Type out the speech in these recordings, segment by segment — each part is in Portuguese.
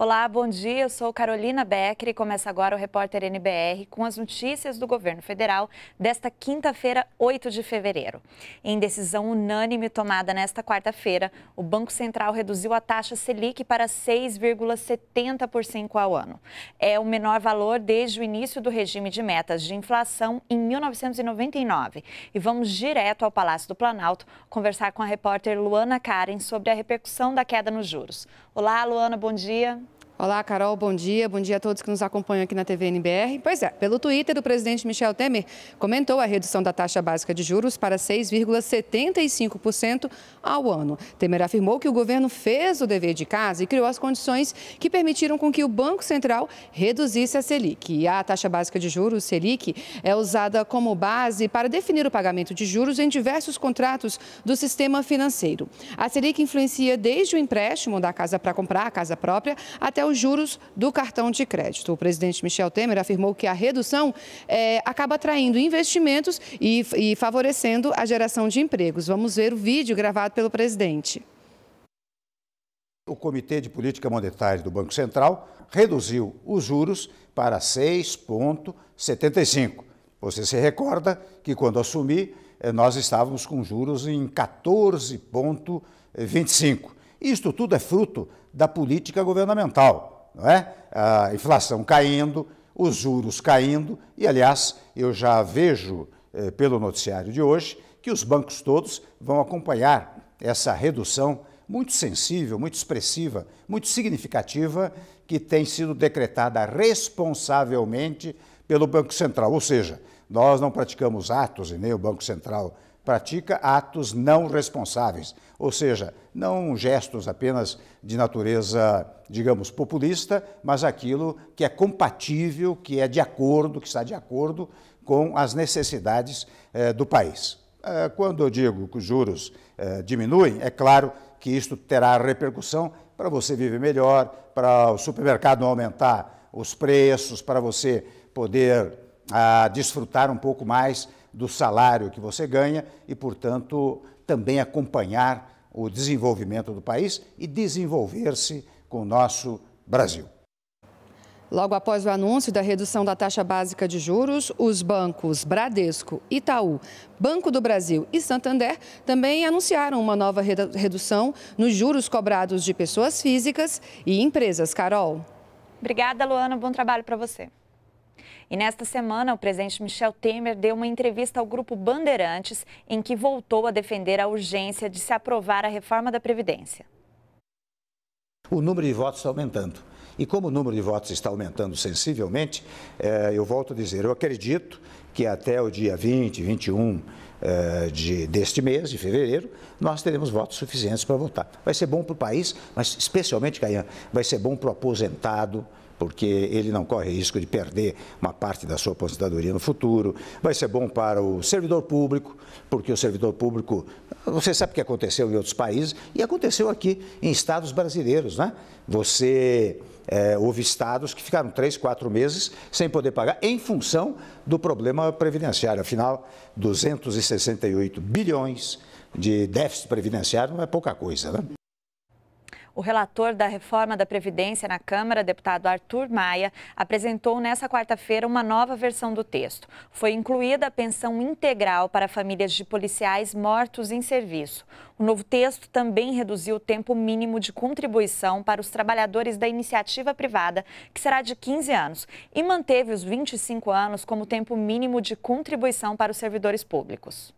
Olá, bom dia. Eu sou Carolina Becker e começa agora o Repórter NBR com as notícias do governo federal desta quinta-feira, 8 de fevereiro. Em decisão unânime tomada nesta quarta-feira, o Banco Central reduziu a taxa Selic para 6,70% ao ano. É o menor valor desde o início do regime de metas de inflação em 1999. E vamos direto ao Palácio do Planalto conversar com a repórter Luana Karen sobre a repercussão da queda nos juros. Olá, Luana, bom dia. Olá, Carol, bom dia. Bom dia a todos que nos acompanham aqui na TV NBR. Pois é, pelo Twitter, o presidente Michel Temer comentou a redução da taxa básica de juros para 6,75% ao ano. Temer afirmou que o governo fez o dever de casa e criou as condições que permitiram com que o Banco Central reduzisse a Selic. E a taxa básica de juros, Selic, é usada como base para definir o pagamento de juros em diversos contratos do sistema financeiro. A Selic influencia desde o empréstimo da casa para comprar a casa própria até o os juros do cartão de crédito. O presidente Michel Temer afirmou que a redução é, acaba atraindo investimentos e, e favorecendo a geração de empregos. Vamos ver o vídeo gravado pelo presidente. O Comitê de Política Monetária do Banco Central reduziu os juros para 6,75. Você se recorda que quando assumi, eh, nós estávamos com juros em 14,25. Isto tudo é fruto da política governamental, não é? A inflação caindo, os juros caindo, e aliás, eu já vejo eh, pelo noticiário de hoje que os bancos todos vão acompanhar essa redução muito sensível, muito expressiva, muito significativa que tem sido decretada responsavelmente pelo Banco Central. Ou seja, nós não praticamos atos e nem o Banco Central pratica atos não responsáveis, ou seja, não gestos apenas de natureza, digamos, populista, mas aquilo que é compatível, que é de acordo, que está de acordo com as necessidades eh, do país. Eh, quando eu digo que os juros eh, diminuem, é claro que isto terá repercussão para você viver melhor, para o supermercado aumentar os preços, para você poder ah, desfrutar um pouco mais do salário que você ganha e, portanto, também acompanhar o desenvolvimento do país e desenvolver-se com o nosso Brasil. Logo após o anúncio da redução da taxa básica de juros, os bancos Bradesco, Itaú, Banco do Brasil e Santander também anunciaram uma nova redução nos juros cobrados de pessoas físicas e empresas. Carol. Obrigada, Luana. Bom trabalho para você. E nesta semana, o presidente Michel Temer deu uma entrevista ao grupo Bandeirantes, em que voltou a defender a urgência de se aprovar a reforma da Previdência. O número de votos está aumentando. E como o número de votos está aumentando sensivelmente, eh, eu volto a dizer, eu acredito que até o dia 20, 21 eh, de, deste mês, de fevereiro, nós teremos votos suficientes para votar. Vai ser bom para o país, mas especialmente, Caian, vai ser bom para o aposentado, porque ele não corre risco de perder uma parte da sua aposentadoria no futuro. Vai ser bom para o servidor público, porque o servidor público, você sabe o que aconteceu em outros países e aconteceu aqui em estados brasileiros, né? Você é, houve estados que ficaram três, quatro meses sem poder pagar em função do problema previdenciário. Afinal, 268 bilhões de déficit previdenciário não é pouca coisa, né? O relator da reforma da Previdência na Câmara, deputado Arthur Maia, apresentou nesta quarta-feira uma nova versão do texto. Foi incluída a pensão integral para famílias de policiais mortos em serviço. O novo texto também reduziu o tempo mínimo de contribuição para os trabalhadores da iniciativa privada, que será de 15 anos, e manteve os 25 anos como tempo mínimo de contribuição para os servidores públicos.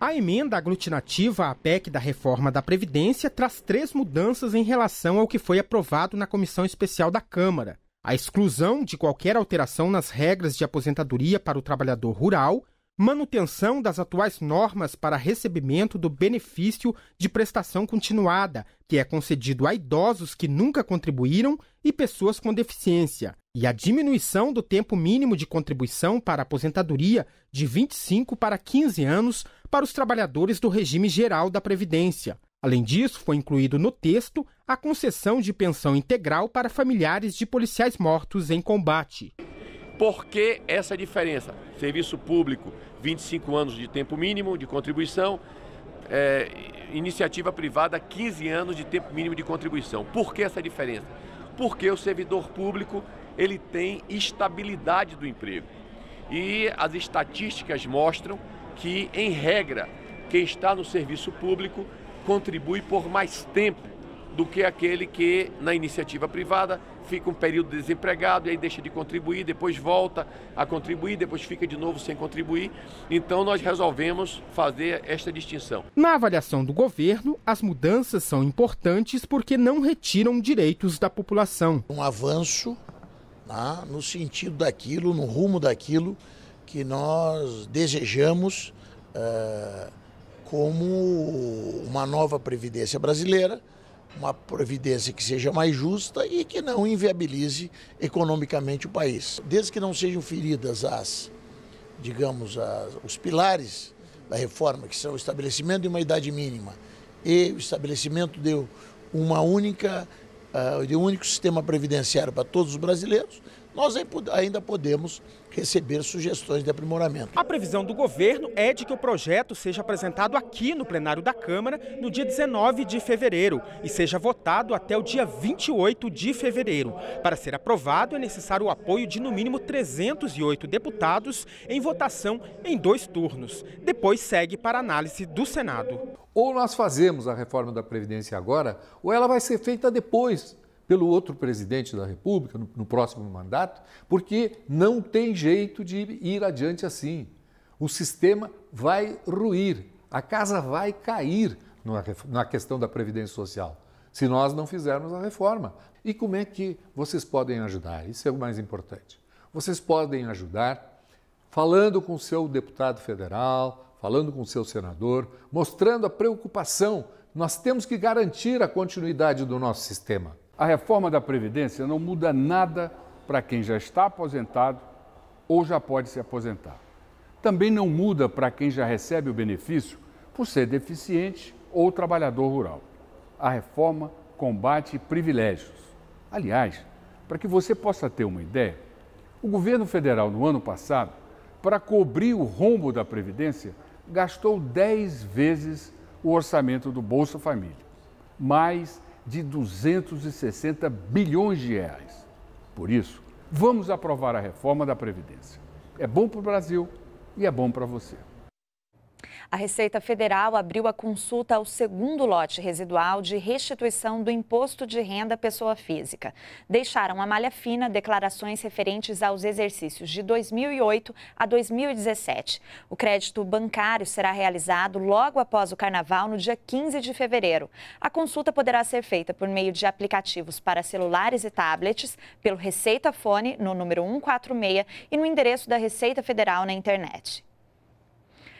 A emenda aglutinativa à PEC da reforma da Previdência traz três mudanças em relação ao que foi aprovado na Comissão Especial da Câmara. A exclusão de qualquer alteração nas regras de aposentadoria para o trabalhador rural, manutenção das atuais normas para recebimento do benefício de prestação continuada, que é concedido a idosos que nunca contribuíram e pessoas com deficiência, e a diminuição do tempo mínimo de contribuição para aposentadoria de 25 para 15 anos para os trabalhadores do regime geral da Previdência. Além disso, foi incluído no texto a concessão de pensão integral para familiares de policiais mortos em combate. Por que essa diferença? Serviço público, 25 anos de tempo mínimo de contribuição, é, iniciativa privada, 15 anos de tempo mínimo de contribuição. Por que essa diferença? Porque o servidor público ele tem estabilidade do emprego. E as estatísticas mostram que, em regra, quem está no serviço público contribui por mais tempo do que aquele que na iniciativa privada fica um período desempregado e aí deixa de contribuir, depois volta a contribuir, depois fica de novo sem contribuir. Então nós resolvemos fazer esta distinção. Na avaliação do governo, as mudanças são importantes porque não retiram direitos da população. Um avanço né, no sentido daquilo, no rumo daquilo que nós desejamos uh, como uma nova previdência brasileira uma providência que seja mais justa e que não inviabilize economicamente o país. Desde que não sejam feridas as, digamos, as, os pilares da reforma, que são o estabelecimento de uma idade mínima e o estabelecimento de uma única, ah, de um único sistema previdenciário para todos os brasileiros, nós ainda podemos receber sugestões de aprimoramento. A previsão do governo é de que o projeto seja apresentado aqui no plenário da Câmara no dia 19 de fevereiro e seja votado até o dia 28 de fevereiro. Para ser aprovado, é necessário o apoio de no mínimo 308 deputados em votação em dois turnos. Depois segue para análise do Senado. Ou nós fazemos a reforma da Previdência agora, ou ela vai ser feita depois pelo outro presidente da República no, no próximo mandato, porque não tem jeito de ir adiante assim. O sistema vai ruir, a casa vai cair na, na questão da Previdência Social, se nós não fizermos a reforma. E como é que vocês podem ajudar? Isso é o mais importante. Vocês podem ajudar falando com o seu deputado federal, falando com o seu senador, mostrando a preocupação. Nós temos que garantir a continuidade do nosso sistema. A reforma da Previdência não muda nada para quem já está aposentado ou já pode se aposentar. Também não muda para quem já recebe o benefício por ser deficiente ou trabalhador rural. A reforma combate privilégios. Aliás, para que você possa ter uma ideia, o governo federal, no ano passado, para cobrir o rombo da Previdência, gastou 10 vezes o orçamento do Bolsa Família, mais de 260 bilhões de reais. Por isso, vamos aprovar a reforma da Previdência. É bom para o Brasil e é bom para você. A Receita Federal abriu a consulta ao segundo lote residual de restituição do imposto de renda pessoa física. Deixaram a malha fina declarações referentes aos exercícios de 2008 a 2017. O crédito bancário será realizado logo após o carnaval, no dia 15 de fevereiro. A consulta poderá ser feita por meio de aplicativos para celulares e tablets, pelo Receita Fone, no número 146, e no endereço da Receita Federal na internet.